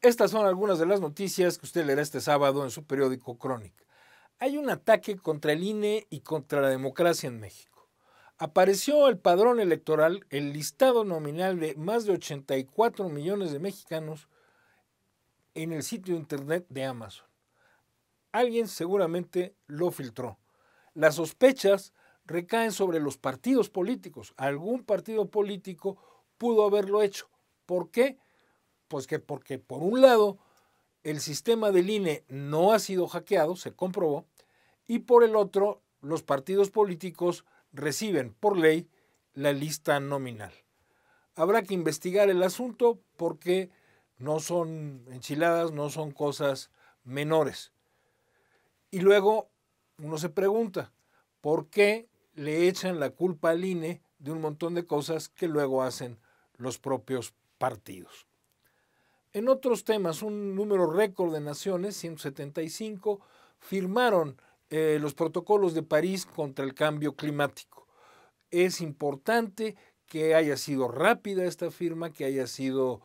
Estas son algunas de las noticias que usted leerá este sábado en su periódico Crónica. Hay un ataque contra el INE y contra la democracia en México. Apareció el padrón electoral, el listado nominal de más de 84 millones de mexicanos en el sitio internet de Amazon. Alguien seguramente lo filtró. Las sospechas recaen sobre los partidos políticos. Algún partido político pudo haberlo hecho. ¿Por qué? Pues que porque por un lado el sistema del INE no ha sido hackeado, se comprobó, y por el otro los partidos políticos reciben por ley la lista nominal. Habrá que investigar el asunto porque no son enchiladas, no son cosas menores. Y luego uno se pregunta, ¿por qué le echan la culpa al INE de un montón de cosas que luego hacen los propios partidos. En otros temas, un número récord de naciones, 175, firmaron eh, los protocolos de París contra el cambio climático. Es importante que haya sido rápida esta firma, que haya sido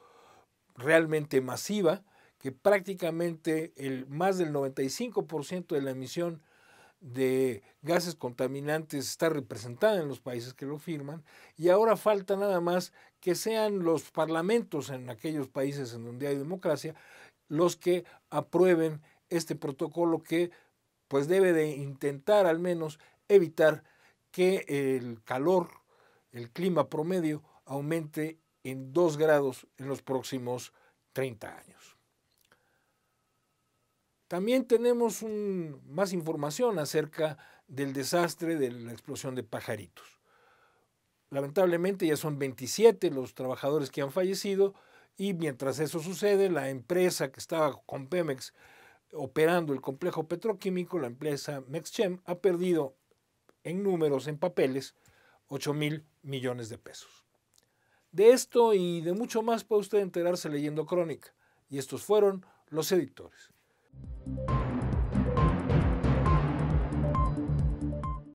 realmente masiva, que prácticamente el, más del 95% de la emisión de gases contaminantes está representada en los países que lo firman y ahora falta nada más que sean los parlamentos en aquellos países en donde hay democracia los que aprueben este protocolo que pues debe de intentar al menos evitar que el calor, el clima promedio aumente en dos grados en los próximos 30 años. También tenemos más información acerca del desastre de la explosión de pajaritos. Lamentablemente ya son 27 los trabajadores que han fallecido y mientras eso sucede, la empresa que estaba con Pemex operando el complejo petroquímico, la empresa Mexchem, ha perdido en números, en papeles, 8 mil millones de pesos. De esto y de mucho más puede usted enterarse leyendo Crónica. Y estos fueron los editores. Thank you